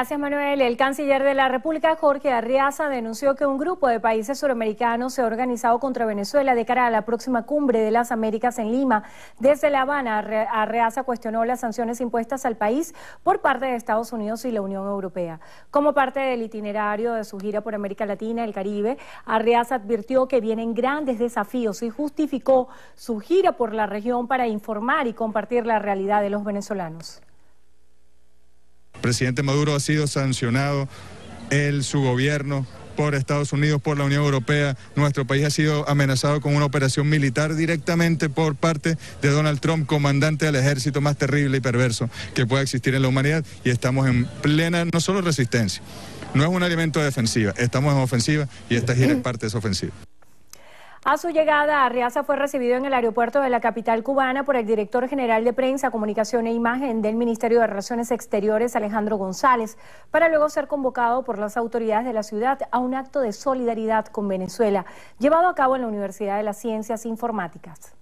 Gracias, Manuel. El canciller de la República, Jorge Arriaza, denunció que un grupo de países suramericanos se ha organizado contra Venezuela de cara a la próxima cumbre de las Américas en Lima. Desde La Habana, Arriaza cuestionó las sanciones impuestas al país por parte de Estados Unidos y la Unión Europea. Como parte del itinerario de su gira por América Latina y el Caribe, Arriaza advirtió que vienen grandes desafíos y justificó su gira por la región para informar y compartir la realidad de los venezolanos presidente Maduro ha sido sancionado, él, su gobierno, por Estados Unidos, por la Unión Europea. Nuestro país ha sido amenazado con una operación militar directamente por parte de Donald Trump, comandante del ejército más terrible y perverso que pueda existir en la humanidad. Y estamos en plena, no solo resistencia, no es un alimento de defensiva, estamos en ofensiva y esta gira es parte de esa ofensiva. A su llegada, Arriaza fue recibido en el aeropuerto de la capital cubana por el director general de Prensa, Comunicación e Imagen del Ministerio de Relaciones Exteriores, Alejandro González, para luego ser convocado por las autoridades de la ciudad a un acto de solidaridad con Venezuela, llevado a cabo en la Universidad de las Ciencias Informáticas.